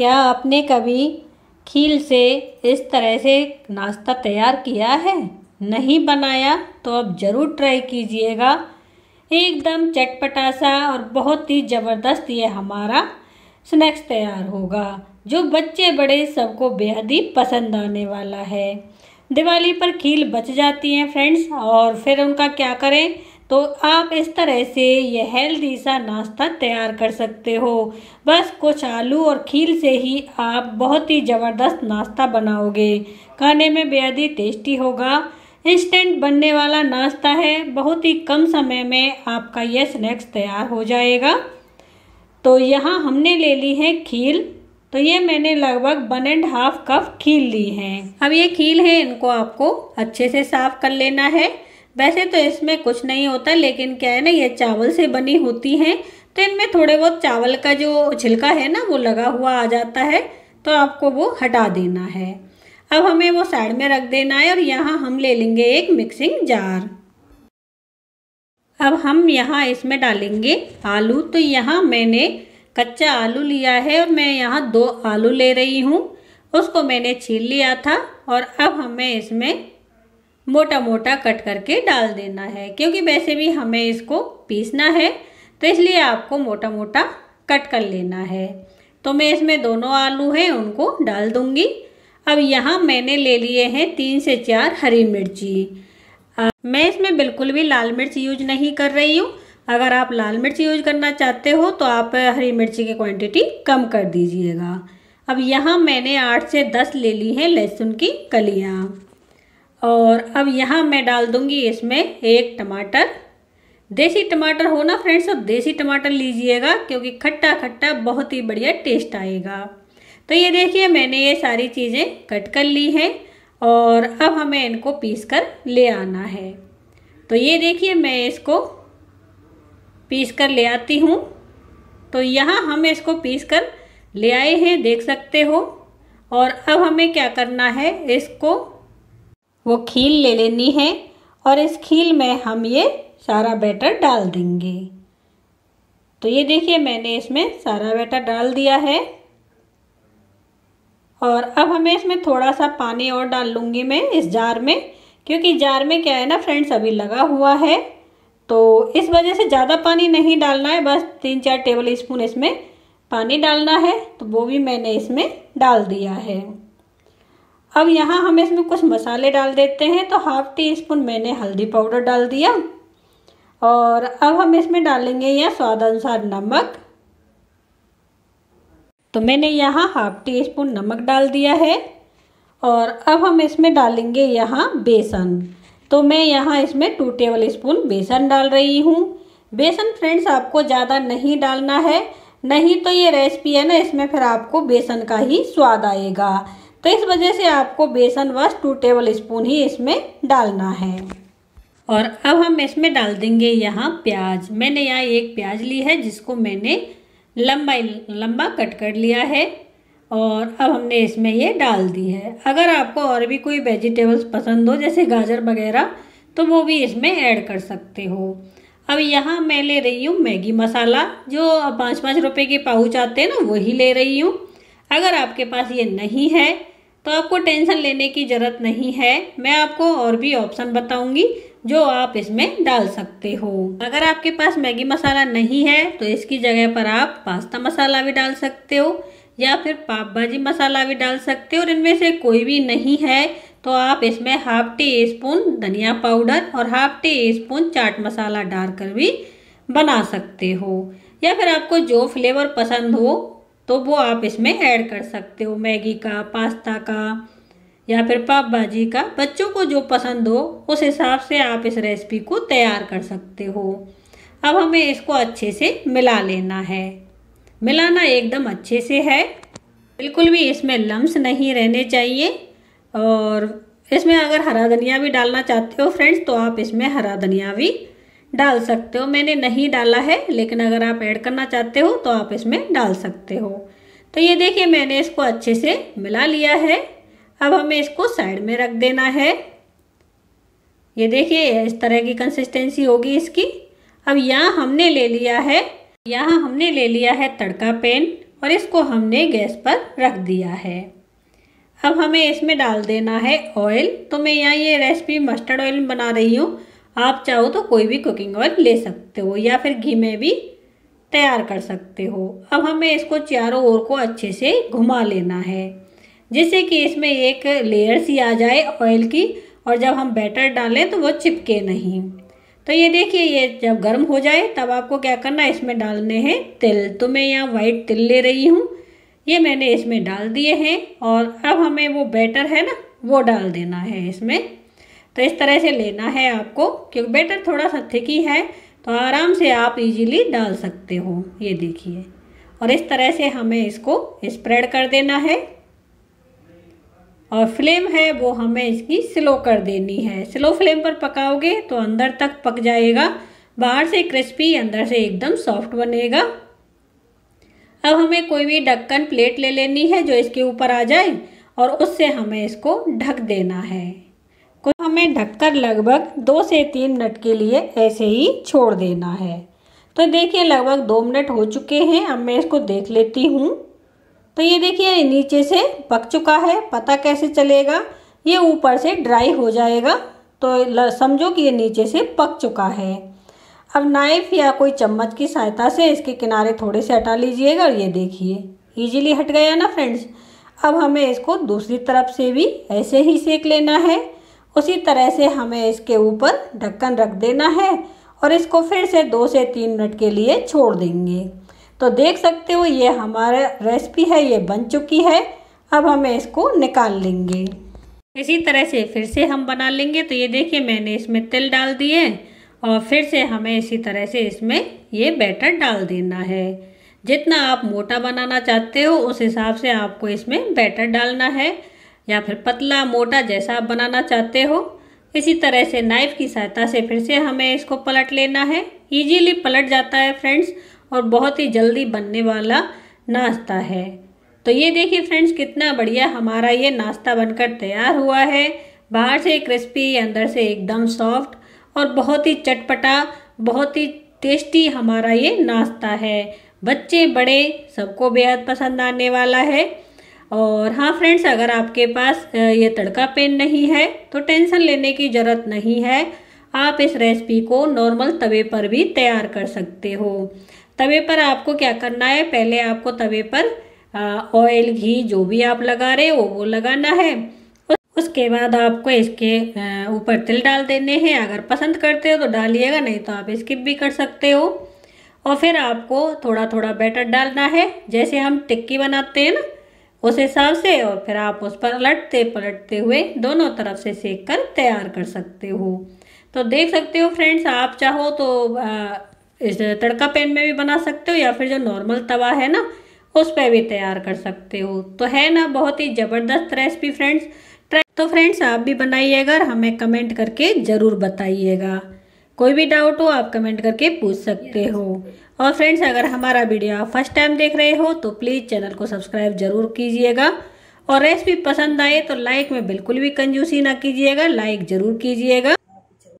क्या आपने कभी खील से इस तरह से नाश्ता तैयार किया है नहीं बनाया तो आप ज़रूर ट्राई कीजिएगा एकदम चटपटा सा और बहुत ही ज़बरदस्त ये हमारा स्नैक्स तैयार होगा जो बच्चे बड़े सबको बेहद ही पसंद आने वाला है दिवाली पर खील बच जाती हैं फ्रेंड्स और फिर उनका क्या करें तो आप इस तरह से यह हेल्दी सा नाश्ता तैयार कर सकते हो बस कुछ आलू और खील से ही आप बहुत ही ज़बरदस्त नाश्ता बनाओगे खाने में बेहद ही टेस्टी होगा इंस्टेंट बनने वाला नाश्ता है बहुत ही कम समय में आपका यह स्नैक्स तैयार हो जाएगा तो यहाँ हमने ले ली है खील तो ये मैंने लगभग वन एंड हाफ कप खील ली है अब ये खील है इनको आपको अच्छे से साफ कर लेना है वैसे तो इसमें कुछ नहीं होता लेकिन क्या है ना ये चावल से बनी होती हैं तो इनमें थोड़े बहुत चावल का जो छिलका है ना वो लगा हुआ आ जाता है तो आपको वो हटा देना है अब हमें वो साइड में रख देना है और यहाँ हम ले लेंगे एक मिक्सिंग जार अब हम यहाँ इसमें डालेंगे आलू तो यहाँ मैंने कच्चा आलू लिया है और मैं यहाँ दो आलू ले रही हूँ उसको मैंने छील लिया था और अब हमें इसमें मोटा मोटा कट करके डाल देना है क्योंकि वैसे भी हमें इसको पीसना है तो इसलिए आपको मोटा मोटा कट कर लेना है तो मैं इसमें दोनों आलू हैं उनको डाल दूँगी अब यहाँ मैंने ले लिए हैं तीन से चार हरी मिर्ची मैं इसमें बिल्कुल भी लाल मिर्च यूज नहीं कर रही हूँ अगर आप लाल मिर्च यूज करना चाहते हो तो आप हरी मिर्ची की क्वांटिटी कम कर दीजिएगा अब यहाँ मैंने आठ से दस ले ली हैं लहसुन की कलियाँ और अब यहाँ मैं डाल दूंगी इसमें एक टमाटर देसी टमाटर हो ना फ्रेंड्स तो देसी टमाटर लीजिएगा क्योंकि खट्टा खट्टा बहुत ही बढ़िया टेस्ट आएगा तो ये देखिए मैंने ये सारी चीज़ें कट कर ली हैं और अब हमें इनको पीस कर ले आना है तो ये देखिए मैं इसको पीस कर ले आती हूँ तो यहाँ हम इसको पीस कर ले आए हैं देख सकते हो और अब हमें क्या करना है इसको वो खील ले लेनी है और इस खील में हम ये सारा बैटर डाल देंगे तो ये देखिए मैंने इसमें सारा बैटर डाल दिया है और अब हमें इसमें थोड़ा सा पानी और डाल लूँगी मैं इस जार में क्योंकि जार में क्या है ना फ्रेंड्स अभी लगा हुआ है तो इस वजह से ज़्यादा पानी नहीं डालना है बस तीन चार टेबल स्पून इसमें पानी डालना है तो वो भी मैंने इसमें डाल दिया है अब यहाँ हम इसमें कुछ मसाले डाल देते हैं तो हाफ टी स्पून मैंने हल्दी पाउडर डाल दिया और अब हम इसमें डालेंगे यह स्वाद अनुसार नमक तो मैंने यहाँ हाफ टी स्पून नमक डाल दिया है और अब हम इसमें डालेंगे यहाँ बेसन तो मैं यहाँ इसमें टू टेबल स्पून बेसन डाल रही हूँ बेसन फ्रेंड्स आपको ज़्यादा नहीं डालना है नहीं तो ये रेसिपी है ना इसमें फिर आपको बेसन का ही स्वाद आएगा तो इस वजह से आपको बेसन बस टू टेबल स्पून ही इसमें डालना है और अब हम इसमें डाल देंगे यहाँ प्याज मैंने यहाँ एक प्याज ली है जिसको मैंने लंबा लंबा कट कर लिया है और अब हमने इसमें ये डाल दी है अगर आपको और भी कोई वेजिटेबल्स पसंद हो जैसे गाजर वगैरह तो वो भी इसमें ऐड कर सकते हो अब यहाँ मैं ले रही हूँ मैगी मसाला जो पाँच पाँच रुपए के पाउच आते हैं ना वही ले रही हूँ अगर आपके पास ये नहीं है तो आपको टेंशन लेने की ज़रूरत नहीं है मैं आपको और भी ऑप्शन बताऊंगी जो आप इसमें डाल सकते हो अगर आपके पास मैगी मसाला नहीं है तो इसकी जगह पर आप पास्ता मसाला भी डाल सकते हो या फिर पाप भाजी मसाला भी डाल सकते हो और इनमें से कोई भी नहीं है तो आप इसमें हाफ टी स्पून धनिया पाउडर और half teaspoon chaat masala डालकर भी बना सकते हो या फिर आपको जो फ्लेवर पसंद हो तो वो आप इसमें ऐड कर सकते हो मैगी का पास्ता का या फिर पाप भाजी का बच्चों को जो पसंद हो उस हिसाब से आप इस रेसिपी को तैयार कर सकते हो अब हमें इसको अच्छे से मिला लेना है मिलाना एकदम अच्छे से है बिल्कुल भी इसमें लम्स नहीं रहने चाहिए और इसमें अगर हरा धनिया भी डालना चाहते हो फ्रेंड्स तो आप इसमें हरा धनिया भी डाल सकते हो मैंने नहीं डाला है लेकिन अगर आप ऐड करना चाहते हो तो आप इसमें डाल सकते हो तो ये देखिए मैंने इसको अच्छे से मिला लिया है अब हमें इसको साइड में रख देना है ये देखिए इस तरह की कंसिस्टेंसी होगी इसकी अब यहाँ हमने ले लिया है यहाँ हमने ले लिया है तड़का पेन और इसको हमने गैस पर रख दिया है अब हमें इसमें डाल देना है ऑयल तो मैं यहाँ ये रेसिपी मस्टर्ड ऑयल बना रही हूँ आप चाहो तो कोई भी कुकिंग ऑयल ले सकते हो या फिर घी में भी तैयार कर सकते हो अब हमें इसको चारों ओर को अच्छे से घुमा लेना है जिससे कि इसमें एक लेयर सी आ जाए ऑयल की और जब हम बैटर डालें तो वो चिपके नहीं तो ये देखिए ये जब गर्म हो जाए तब आपको क्या करना है इसमें डालने हैं तिल तो मैं यहाँ वाइट तिल ले रही हूँ ये मैंने इसमें डाल दिए हैं और अब हमें वो बैटर है ना वो डाल देना है इसमें तो इस तरह से लेना है आपको क्योंकि बेटर थोड़ा सा थिक ही है तो आराम से आप इजीली डाल सकते हो ये देखिए और इस तरह से हमें इसको स्प्रेड कर देना है और फ्लेम है वो हमें इसकी स्लो कर देनी है स्लो फ्लेम पर पकाओगे तो अंदर तक पक जाएगा बाहर से क्रिस्पी अंदर से एकदम सॉफ्ट बनेगा अब हमें कोई भी ढक्कन प्लेट ले लेनी है जो इसके ऊपर आ जाए और उससे हमें इसको ढक देना है को हमें ढककर लगभग दो से तीन मिनट के लिए ऐसे ही छोड़ देना है तो देखिए लगभग दो मिनट हो चुके हैं अब मैं इसको देख लेती हूँ तो ये देखिए नीचे से पक चुका है पता कैसे चलेगा ये ऊपर से ड्राई हो जाएगा तो समझो कि ये नीचे से पक चुका है अब नाइफ़ या कोई चम्मच की सहायता से इसके किनारे थोड़े से हटा लीजिएगा और ये देखिए ईजिली हट गया ना फ्रेंड्स अब हमें इसको दूसरी तरफ से भी ऐसे ही सेक लेना है उसी तरह से हमें इसके ऊपर ढक्कन रख देना है और इसको फिर से दो से तीन मिनट के लिए छोड़ देंगे तो देख सकते हो ये हमारा रेसिपी है ये बन चुकी है अब हमें इसको निकाल लेंगे इसी तरह से फिर से हम बना लेंगे तो ये देखिए मैंने इसमें तिल डाल दिए और फिर से हमें इसी तरह से इसमें ये बैटर डाल देना है जितना आप मोटा बनाना चाहते हो उस हिसाब से आपको इसमें बैटर डालना है या फिर पतला मोटा जैसा आप बनाना चाहते हो इसी तरह से नाइफ की सहायता से फिर से हमें इसको पलट लेना है इजीली पलट जाता है फ्रेंड्स और बहुत ही जल्दी बनने वाला नाश्ता है तो ये देखिए फ्रेंड्स कितना बढ़िया हमारा ये नाश्ता बनकर तैयार हुआ है बाहर से क्रिस्पी अंदर से एकदम सॉफ्ट और बहुत ही चटपटा बहुत ही टेस्टी हमारा ये नाश्ता है बच्चे बड़े सबको बेहद पसंद आने वाला है और हाँ फ्रेंड्स अगर आपके पास ये तड़का पेन नहीं है तो टेंशन लेने की ज़रूरत नहीं है आप इस रेसिपी को नॉर्मल तवे पर भी तैयार कर सकते हो तवे पर आपको क्या करना है पहले आपको तवे पर ऑयल घी जो भी आप लगा रहे हो वो लगाना है उसके बाद आपको इसके ऊपर तिल डाल देने हैं अगर पसंद करते हो तो डालिएगा नहीं तो आप स्किप भी कर सकते हो और फिर आपको थोड़ा थोड़ा बैटर डालना है जैसे हम टिक्की बनाते हैं ना उस हिसाब से और फिर आप उस पर पलटते पलटते हुए दोनों तरफ से सेक कर तैयार कर सकते हो तो देख सकते हो फ्रेंड्स आप चाहो तो इस तड़का पैन में भी बना सकते हो या फिर जो नॉर्मल तवा है ना उस पर भी तैयार कर सकते हो तो है ना बहुत ही ज़बरदस्त रेसिपी फ्रेंड्स तो फ्रेंड्स आप भी बनाइएगा और हमें कमेंट करके ज़रूर बताइएगा कोई भी डाउट हो आप कमेंट करके पूछ सकते हो और फ्रेंड्स अगर हमारा वीडियो आप फर्स्ट टाइम देख रहे हो तो प्लीज़ चैनल को सब्सक्राइब जरूर कीजिएगा और रेसिपी पसंद आए तो लाइक में बिल्कुल भी कंजूसी ना कीजिएगा लाइक ज़रूर कीजिएगा